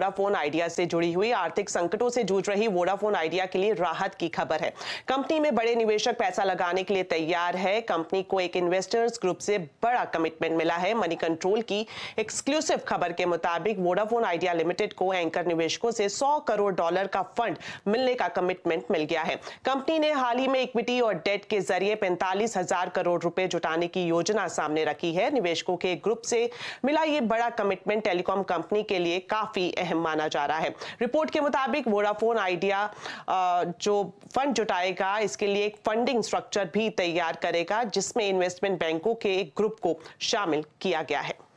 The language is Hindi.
वोडाफोन आइडिया से जुड़ी हुई आर्थिक संकटों से जूझ रही वोडाफोन आइडिया के लिए राहत की खबर है कंपनी में बड़े निवेशक पैसा लगाने के लिए तैयार है कंपनी को एक इन्वेस्टर्स ग्रुप से बड़ा कमिटमेंट मिला है मनी कंट्रोल की एक्सक्लूसिव खबर के मुताबिक वोडाफोन आइडिया लिमिटेड को एंकर निवेशकों से सौ करोड़ डॉलर का फंड मिलने का कमिटमेंट मिल गया है कंपनी ने हाल ही में इक्विटी और डेट के जरिए पैंतालीस हजार करोड़ रुपए जुटाने की योजना सामने रखी है निवेशकों के ग्रुप से मिला ये बड़ा कमिटमेंट टेलीकॉम कंपनी के लिए काफी अहम अहम माना जा रहा है रिपोर्ट के मुताबिक वोडाफोन आइडिया जो फंड जुटाएगा इसके लिए एक फंडिंग स्ट्रक्चर भी तैयार करेगा जिसमें इन्वेस्टमेंट बैंकों के एक ग्रुप को शामिल किया गया है